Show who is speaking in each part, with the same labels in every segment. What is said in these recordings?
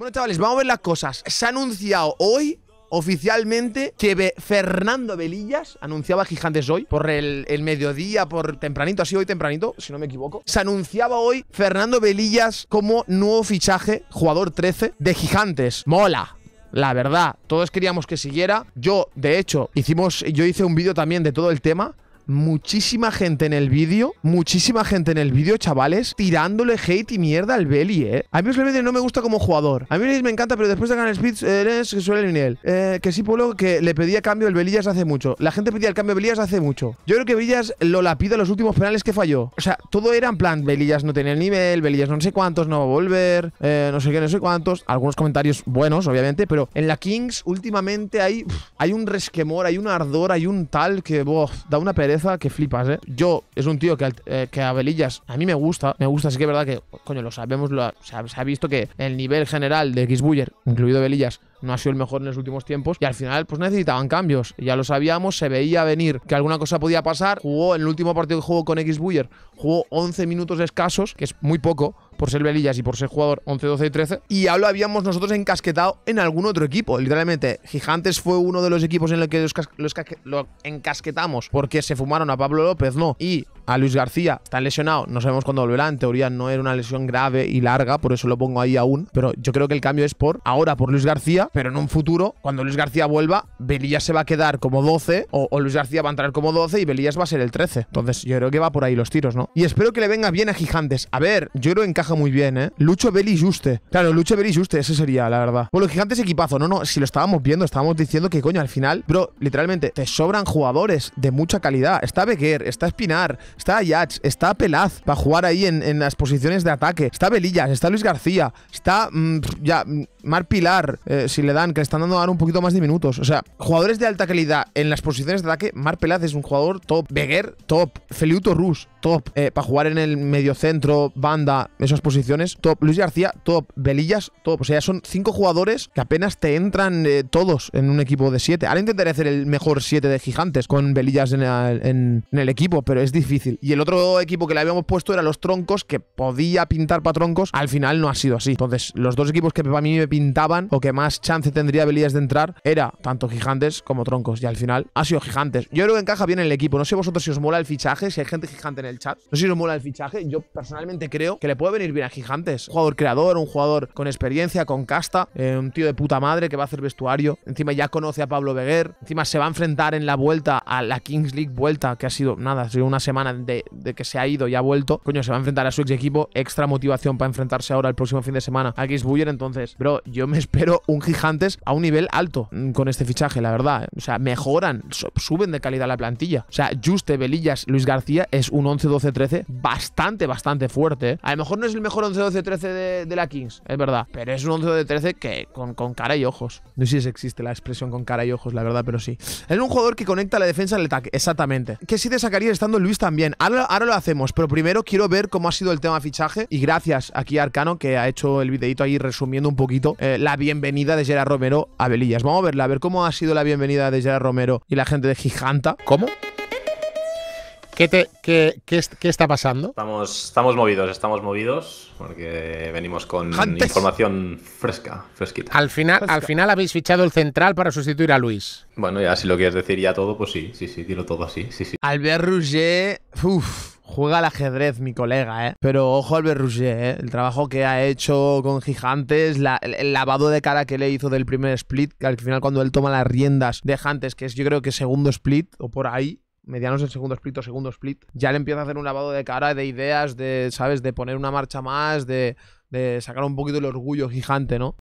Speaker 1: Bueno, chavales, vamos a ver las cosas. Se ha anunciado hoy oficialmente que Fernando Velillas anunciaba Gigantes hoy, por el, mediodía, por tempranito, así hoy tempranito, si no me equivoco. Se anunciaba hoy Fernando Velillas como nuevo fichaje, jugador 13 de Gigantes. Mola. La verdad, todos queríamos que siguiera. Yo, de hecho, hicimos, yo hice un vídeo también de todo el tema muchísima gente en el vídeo, muchísima gente en el vídeo, chavales, tirándole hate y mierda al Belly, ¿eh? A mí no me gusta como jugador. A mí me encanta, pero después eh, de ganar Speeds eres que suele el nivel. Eh, que sí, Polo, que le pedía cambio el Belillas hace mucho. La gente pedía el cambio de Belillas hace mucho. Yo creo que Belillas lo lapida los últimos penales que falló. O sea, todo era en plan, Belillas no tenía el nivel, Belillas no sé cuántos, no va a volver, eh, no sé qué, no sé cuántos. Algunos comentarios buenos, obviamente, pero en la Kings últimamente hay, hay un resquemor, hay un ardor, hay un tal que, bof, da una pereza que flipas, ¿eh? Yo, es un tío que, eh, que a Belillas a mí me gusta, me gusta, sí que es verdad que, coño, lo sabemos, lo se, ha, visto que el nivel general de Xbuyer, incluido Belillas, no ha sido el mejor en los últimos tiempos y al final pues necesitaban cambios, ya lo sabíamos, se veía venir que alguna cosa podía pasar, jugó en el último partido que jugó con Xbuyer, jugó 11 minutos escasos, que es muy poco, por ser Belillas y por ser jugador 11, 12 y 13. Y ya lo habíamos nosotros encasquetado en algún otro equipo. Literalmente, Gigantes fue uno de los equipos en el que lo encasquetamos porque se fumaron a Pablo López, no. Y a Luis García está lesionado, no sabemos cuándo volverá, en teoría no era una lesión grave y larga, por eso lo pongo ahí aún, pero yo creo que el cambio es por ahora por Luis García, pero en un futuro, cuando Luis García vuelva, Belillas se va a quedar como 12 o, Luis García va a entrar como 12 y Belillas va a ser el 13. Entonces yo creo que va por ahí los tiros, ¿no? Y espero que le venga bien a Gigantes. A ver, yo creo que encaja muy bien, ¿eh? Lucho Belli Juste. Claro, Lucho Belli Juste, ese sería, la verdad. Bueno, los gigantes equipazo, no, no, si lo estábamos viendo, estábamos diciendo que, coño, al final, bro, literalmente, te sobran jugadores de mucha calidad. Está Beguer, está Espinar, está Yats, está Pelaz, para jugar ahí en, las posiciones de ataque. Está Belillas, está Luis García, está, mm, ya, mm, Mar Pilar, eh, si le dan, que le están dando ahora un poquito más de minutos. O sea, jugadores de alta calidad en las posiciones de ataque, Mar Pelaz es un jugador top. Beguer, top. Feliuto Rus, top eh, para jugar en el medio centro, banda, esas posiciones, top Luis García, top Velillas, top. O sea, son cinco jugadores que apenas te entran eh, todos en un equipo de siete. Ahora intentaré hacer el mejor siete de Gigantes con velillas en, el, equipo, pero es difícil. Y el otro equipo que le habíamos puesto era los troncos, que podía pintar para troncos. Al final no ha sido así. Entonces, los dos equipos que para mí me pintaban o que más chance tendría Velillas de entrar era tanto Gigantes como troncos. Y al final ha sido Gigantes. Yo creo que encaja bien en el equipo. No sé vosotros si os mola el fichaje, si hay gente gigante en el el chat. No sé si lo mola el fichaje. Yo personalmente creo que le puede venir bien a Gigantes. Un jugador creador, un jugador con experiencia, con casta, eh, un tío de puta madre que va a hacer vestuario. Encima ya conoce a Pablo Beguer. Encima se va a enfrentar en la vuelta a la Kings League vuelta, que ha sido nada, ha sido una semana de, que se ha ido y ha vuelto. Coño, se va a enfrentar a su ex equipo. Extra motivación para enfrentarse ahora el próximo fin de semana a Buller. Entonces, bro, yo me espero un Gigantes a un nivel alto mm, con este fichaje, la verdad. Eh. O sea, mejoran, suben de calidad la plantilla. O sea, Juste, Velillas, Luis García es un 11 11, 12, 13 bastante, bastante fuerte. A lo mejor no es el mejor 11, 12, 13 de, la Kings, es verdad, pero es un 11, 12, 13 que con, cara y ojos. No sé si existe la expresión con cara y ojos, la verdad, pero sí. Es un jugador que conecta la defensa al ataque, exactamente. Que sí te sacaría estando Luis también. Ahora, lo hacemos, pero primero quiero ver cómo ha sido el tema fichaje y gracias aquí a Arcano que ha hecho el videito ahí resumiendo un poquito eh, la bienvenida de Gerard Romero a Belillas. Vamos a verla, a ver cómo ha sido la bienvenida de Gerard Romero y la gente de Giganta. ¿Cómo? ¿Qué, está pasando?
Speaker 2: Estamos, estamos movidos, estamos movidos porque venimos con información fresca, fresquita. Al final, al final
Speaker 3: habéis fichado el central para sustituir a Luis.
Speaker 2: Bueno, ya si lo quieres decir ya todo, pues sí, sí, sí, dilo todo así, sí, sí.
Speaker 1: Albert Rouget, uff, juega al ajedrez, mi colega, ¿eh? Pero ojo Albert Albert eh, El trabajo que ha hecho con Gigantes, el, lavado de cara que le hizo del primer split, que al final cuando él toma las riendas de Gigantes, que es yo creo que segundo split o por ahí, medianos el segundo split o segundo split, ya le empieza a hacer un lavado de cara, de ideas, de, ¿sabes? De poner una marcha más, de, sacar un poquito el orgullo gigante, ¿no?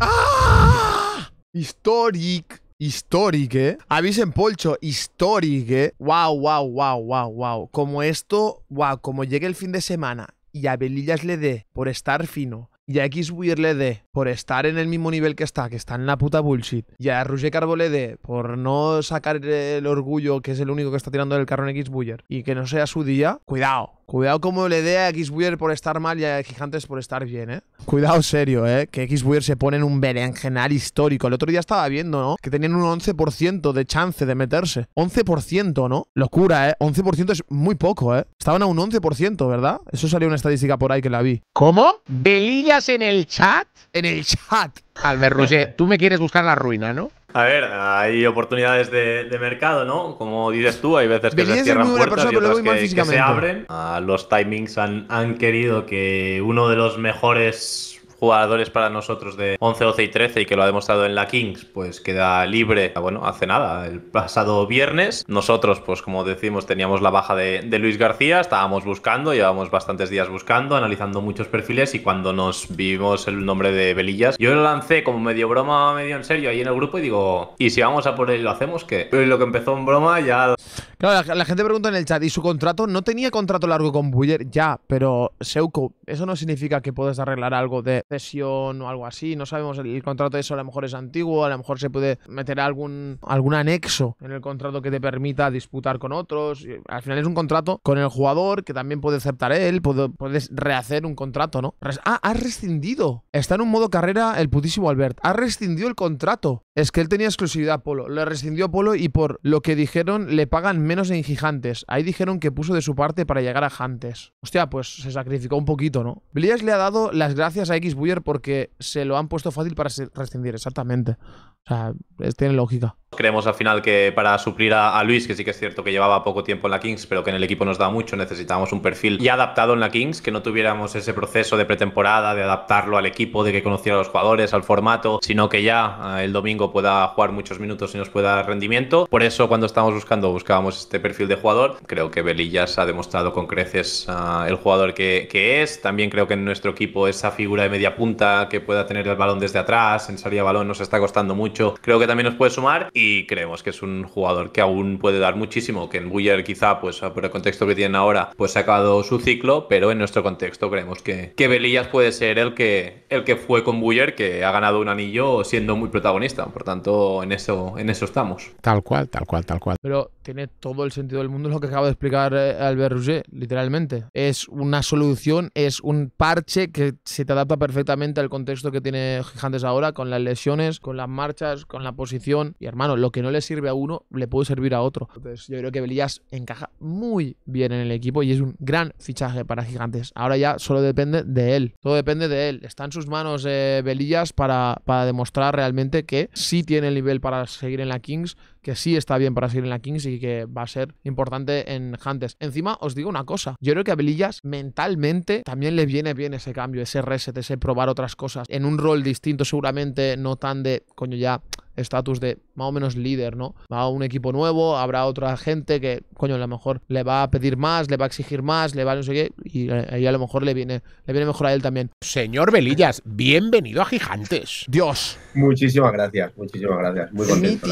Speaker 1: ¡Ah! Historic. Histórico, ¿eh? Avisen Polcho, histórico, ¿eh? Wow, wow, wow, wow, wow. Como esto, wow, como llegue el fin de semana y a Belillas le dé por estar fino y a X le dé por estar en el mismo nivel que está, que está en la puta bullshit, y a Roger Carbo le por no sacar el orgullo que es el único que está tirando del carro en Xbuyer y que no sea su día, cuidado. Cuidado como le dé a Xbuyer por estar mal y a Gigantes por estar bien, ¿eh? Cuidado serio, ¿eh? Que Xbuyer se pone en un berenjenal histórico. El otro día estaba viendo, ¿no? Que tenían un 11% de chance de meterse. 11%, ¿no? Locura, ¿eh? 11% es muy poco, ¿eh? Estaban a un 11%, ¿verdad? Eso salió una estadística por ahí que la vi. ¿Cómo?
Speaker 3: ¿Velillas en el chat? En el chat. Albert Roger, tú me quieres buscar la ruina,
Speaker 2: ¿no? A ver, hay oportunidades de, mercado, ¿no? Como dices tú, hay veces que se cierran puertas y otras que, se abren. Ah, los timings han querido que uno de los mejores jugadores para nosotros de 11, 12 y 13 y que lo ha demostrado en la Kings, pues queda libre, bueno, hace nada, el pasado viernes. Nosotros, pues como decimos, teníamos la baja de, Luis García, estábamos buscando, llevamos bastantes días buscando, analizando muchos perfiles y cuando nos vimos el nombre de Belillas, yo lo lancé como medio broma, medio en serio ahí en el grupo y digo, ¿y si vamos a por él lo hacemos qué? lo que empezó en broma ya... Claro, la, gente pregunta
Speaker 1: en el chat, ¿y su contrato? No tenía contrato largo con Buller ya, pero Seuco, eso no significa que puedas arreglar algo de cesión o algo así. No sabemos, el, contrato de eso a lo mejor es antiguo, a lo mejor se puede meter algún, algún anexo en el contrato que te permita disputar con otros. Al final es un contrato con el jugador que también puede aceptar él, puedes rehacer un contrato, ¿no? Ah, ha rescindido. Está en un modo carrera el putísimo Albert. Ha rescindido el contrato. Es que él tenía exclusividad Polo. Le rescindió Polo y por lo que dijeron le pagan menos en Gigantes. Ahí dijeron que puso de su parte para llegar a Hantes. Hostia, pues se sacrificó un poquito, ¿no? Villas le ha dado las gracias a X-Buyer porque se lo han puesto fácil para rescindir, exactamente. O sea, tiene lógica.
Speaker 2: Creemos al final que para suplir a, Luis, que sí que es cierto que llevaba poco tiempo en la Kings, pero que en el equipo nos da mucho, necesitábamos un perfil ya adaptado en la Kings, que no tuviéramos ese proceso de pretemporada, de adaptarlo al equipo, de que conociera a los jugadores, al formato, sino que ya eh, el domingo pueda jugar muchos minutos y nos pueda dar rendimiento. Por eso cuando estábamos buscando, buscábamos este perfil de jugador. Creo que Belillas ha demostrado con creces eh, el jugador que, es. También creo que en nuestro equipo esa figura de media punta que pueda tener el balón desde atrás, en salida balón nos está costando mucho. Creo que también nos puede sumar y creemos que es un jugador que aún puede dar muchísimo, que en Buller quizá, pues por el contexto que tiene ahora, pues ha acabado su ciclo, pero en nuestro contexto creemos que, que Belillas puede ser el que, el que fue con Buller, que ha ganado un anillo siendo muy protagonista, por tanto en eso, en eso estamos.
Speaker 3: Tal cual, tal cual, tal cual.
Speaker 1: Pero tiene todo el sentido del mundo lo que acaba de explicar eh, Albert Rouget, literalmente. Es una solución, es un parche que se te adapta perfectamente al contexto que tiene Gigantes ahora, con las lesiones, con las marchas, con la posición, y hermano, lo que no le sirve a uno le puede servir a otro. Entonces, yo creo que Belillas encaja muy bien en el equipo y es un gran fichaje para Gigantes. Ahora ya solo depende de él. Todo depende de él. Está en sus manos eh, Belillas para, para demostrar realmente que sí tiene el nivel para seguir en la Kings, que sí está bien para seguir en la Kings y que va a ser importante en Hunters. Encima, os digo una cosa, yo creo que a Belillas mentalmente también le viene bien ese cambio, ese reset, ese probar otras cosas, en un rol distinto seguramente, no tan de, coño, ya estatus de más o menos líder, ¿no? Va a un equipo nuevo, habrá otra gente que, coño, a lo mejor le va a pedir más, le va a exigir más, le va a no sé qué, y ahí a lo mejor le viene, le viene mejor a él también.
Speaker 3: Señor Velillas, bienvenido a Gigantes. Dios.
Speaker 4: Muchísimas gracias, muchísimas gracias. Muy contento.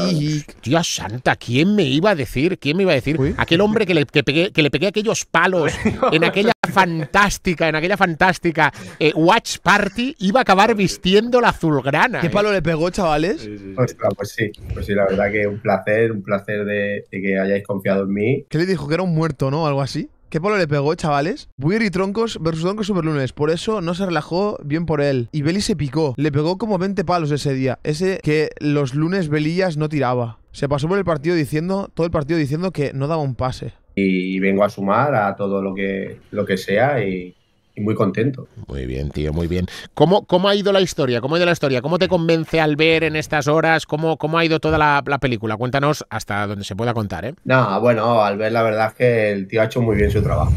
Speaker 3: Dios santa, ¿quién me iba a decir? ¿Quién me iba a decir? Aquel hombre que que le pegué aquellos palos en aquella fantástica, en aquella fantástica eh, Watch Party, iba a acabar vistiendo la azulgrana. ¿Qué eh. palo
Speaker 1: le pegó, chavales?
Speaker 4: pues sí, pues sí, la verdad que un placer, un placer de, que hayáis confiado en mí. ¿Qué le dijo? Que era un
Speaker 1: muerto, ¿no? Algo así. ¿Qué palo le pegó, chavales? Buir y Troncos versus Troncos Superlunes. Por eso no se relajó bien por él. Y Beli se picó. Le pegó como 20 palos ese día. Ese que los lunes Belillas no tiraba. Se pasó por el partido diciendo, todo el partido diciendo que no daba un pase
Speaker 4: y vengo a sumar a todo lo que, lo que sea y, muy contento. Muy bien, tío, muy bien.
Speaker 3: ¿Cómo, ¿Cómo, ha ido la historia? ¿Cómo ha ido la historia? ¿Cómo te convence al ver en estas horas? ¿Cómo, ha ido toda la, película? Cuéntanos hasta donde se pueda contar, ¿eh?
Speaker 4: no bueno, al ver la verdad es que el tío ha hecho muy bien su trabajo.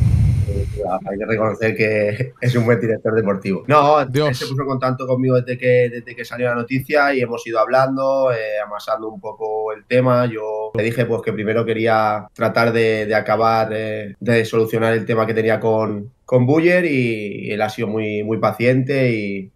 Speaker 4: Eh, hay que reconocer que es un buen director deportivo. No, Dios. se puso en contacto conmigo desde que, desde que salió la noticia y hemos ido hablando, eh, amasando un poco el tema. Yo le dije pues que primero quería tratar de, acabar, eh, de solucionar el tema que tenía con, con Buller y, él ha sido muy, muy paciente y,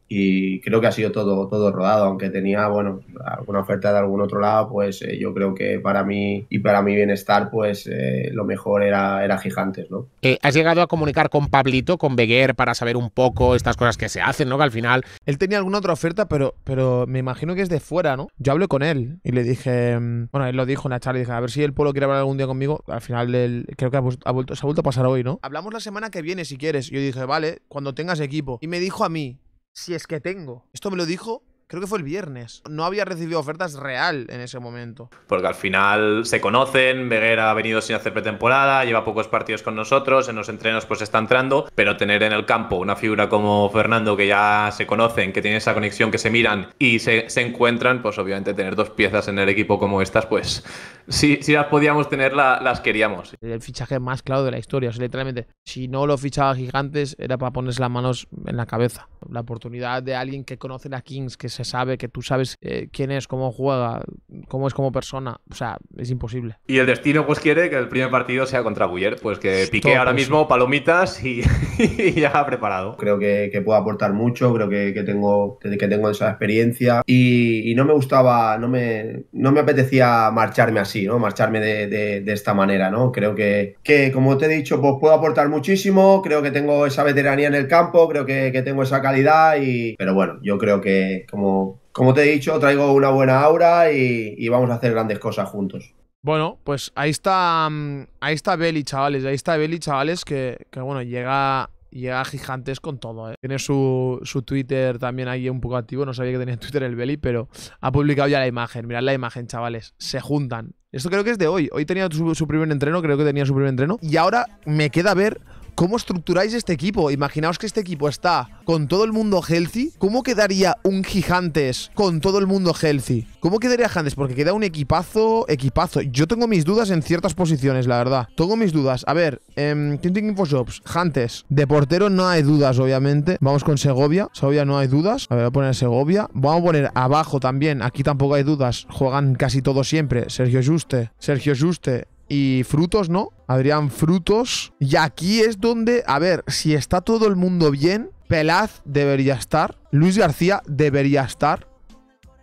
Speaker 4: creo que ha sido todo, todo rodado, aunque tenía, bueno, alguna oferta de algún otro lado, pues eh, yo creo que para mí y para mi bienestar, pues eh, lo mejor era, era Gigantes, ¿no?
Speaker 3: Eh, ¿Has llegado a comunicar con Pablito, con Beguer, para saber un poco estas cosas que
Speaker 1: se hacen, ¿no? Que al final... Él tenía alguna otra oferta, pero, pero me imagino que es de fuera, ¿no? Yo hablé con él y le dije... Mm, bueno, él lo dijo en la charla, dije, a ver si el pueblo quiere hablar algún día conmigo. Al final, él, creo que ha, se ha vuelto a pasar hoy, ¿no? Hablamos la semana que viene, si quieres. Yo dije, vale, cuando tengas equipo. Y me dijo a mí, si es que tengo. Esto me lo dijo Creo que fue el viernes. No había recibido ofertas real en ese momento.
Speaker 2: Porque al final se conocen, Veguera ha venido sin hacer pretemporada, lleva pocos partidos con nosotros, en los entrenos pues está entrando, pero tener en el campo una figura como Fernando que ya se conocen, que tiene esa conexión, que se miran y se, encuentran, pues obviamente tener dos piezas en el equipo como estas, pues si, sí las podíamos tener, las queríamos. El fichaje
Speaker 1: más claro de la historia, literalmente, si no lo fichaba Gigantes era para ponerse las manos en la cabeza. La oportunidad de alguien que conoce a Kings, que se sabe, que tú sabes eh, quién es, cómo juega, cómo es como persona. O sea, es imposible.
Speaker 2: Y el destino pues quiere que el primer partido sea contra Guller, pues que pique ahora pues, mismo palomitas y, ya ya preparado. Creo que, puedo aportar
Speaker 4: mucho, creo que, tengo, que tengo esa experiencia y, no me gustaba, no me, no me apetecía marcharme así, ¿no? Marcharme de, de, esta manera, ¿no? Creo que, que, como te he dicho, pues puedo aportar muchísimo, creo que tengo esa veteranía en el campo, creo que, que tengo esa calidad y... Pero bueno, yo creo que, como como, te he dicho, traigo una buena aura y, vamos a hacer grandes cosas juntos.
Speaker 1: Bueno, pues ahí está. Mm, ahí está Beli, chavales. Ahí está Beli, chavales, que, bueno, llega. Llega gigantes con todo, ¿eh? Tiene su, su, Twitter también ahí un poco activo. No sabía que tenía Twitter el Beli, pero ha publicado ya la imagen. Mirad la imagen, chavales. Se juntan. Esto creo que es de hoy. Hoy tenía su, su primer entreno, creo que tenía su primer entreno. Y ahora me queda ver ¿Cómo estructuráis este equipo? Imaginaos que este equipo está con todo el mundo healthy. ¿Cómo quedaría un Gigantes con todo el mundo healthy? ¿Cómo quedaría Gigantes? Porque queda un equipazo, equipazo. Yo tengo mis dudas en ciertas posiciones, la verdad. Tengo mis dudas. A ver, em, ¿quién Tinting Infoshops, Gigantes. De portero no hay dudas, obviamente. Vamos con Segovia. Segovia no hay dudas. A ver, voy a poner Segovia. Vamos a poner abajo también. Aquí tampoco hay dudas. Juegan casi todos siempre. Sergio Juste. Sergio Juste y Frutos no. Habrían Frutos. Y aquí es donde, a ver, si está todo el mundo bien, Pelaz debería estar, Luis García debería estar.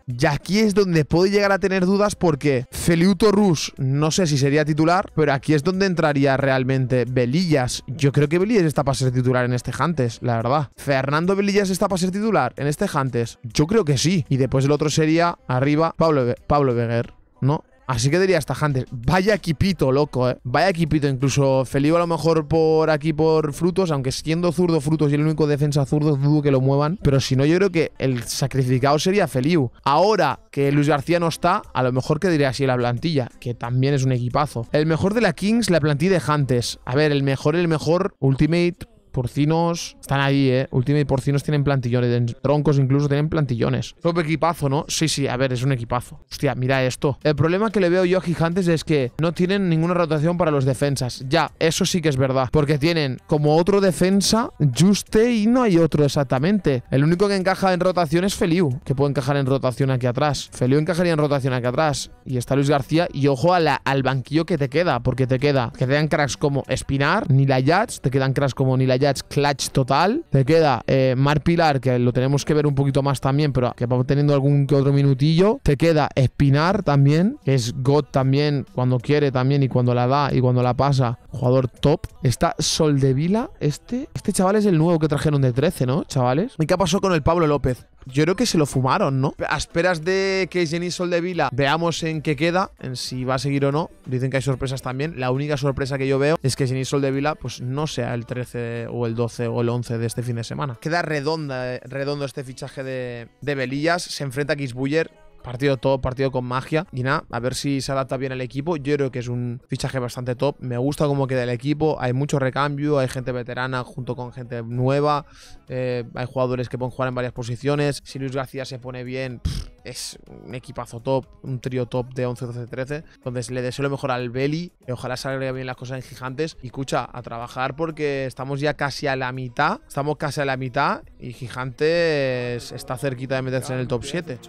Speaker 1: Y aquí es donde puedo llegar a tener dudas porque Feliuto Rus no sé si sería titular, pero aquí es donde entraría realmente Belillas. Yo creo que Belillas está para ser titular en este Jantes, la verdad. ¿Fernando Belillas está para ser titular en este Jantes? Yo creo que sí. Y después el otro sería arriba Pablo, Pablo Beguer, ¿no? Así que diría hasta Hunter. Vaya equipito, loco, ¿eh? Vaya equipito. Incluso Feliu, a lo mejor por aquí por Frutos, aunque siendo zurdo Frutos y el único defensa zurdo, dudo que lo muevan. Pero si no, yo creo que el sacrificado sería Feliu. Ahora que Luis García no está, a lo mejor que diría así la plantilla, que también es un equipazo. El mejor de la Kings, la plantilla de Huntes. A ver, el mejor, el mejor Ultimate Porcinos están ahí, ¿eh? y Porcinos tienen plantillones. En troncos incluso tienen plantillones. Top equipazo, ¿no? Sí, sí, a ver, es un equipazo. Hostia, mira esto. El problema que le veo yo a Gigantes es que no tienen ninguna rotación para los defensas. Ya, eso sí que es verdad. Porque tienen como otro defensa, Juste y no hay otro exactamente. El único que encaja en rotación es Feliu, que puede encajar en rotación aquí atrás. Feliu encajaría en rotación aquí atrás. Y está Luis García. Y ojo al banquillo que te queda, porque te queda que te dan cracks como Espinar, ni la Yats, te quedan cracks como ni la ya es clutch total. Te queda eh, Mar Pilar, que lo tenemos que ver un poquito más también, pero que vamos teniendo algún que otro minutillo. Te queda Espinar también, es God también, cuando quiere también y cuando la da y cuando la pasa, jugador top. Está Sol Soldevila, este. Este chaval es el nuevo que trajeron de 13, ¿no, chavales? ¿Y qué pasó con el Pablo López? Yo creo que se lo fumaron, ¿no? A esperas de que Jenny Vila veamos en qué queda, en si va a seguir o no. Dicen que hay sorpresas también. La única sorpresa que yo veo es que Jenny Vila pues no sea el 13 o el 12 o el 11 de este fin de semana. Queda redonda, eh, redondo este fichaje de, de Belillas. Se enfrenta a Kisbuller Partido todo, partido con magia. Y nada, a ver si se adapta bien el equipo. Yo creo que es un fichaje bastante top. Me gusta cómo queda el equipo. Hay mucho recambio, hay gente veterana junto con gente nueva. Eh, hay jugadores que pueden jugar en varias posiciones. Si Luis García se pone bien es un equipazo top, un trío top de 11, 12, 13. Entonces le deseo lo mejor al Belly. Ojalá salga bien las cosas en Gigantes. Y escucha, a trabajar porque estamos ya casi a la mitad. Estamos casi a la mitad y Gigantes está cerquita de meterse en el top 7.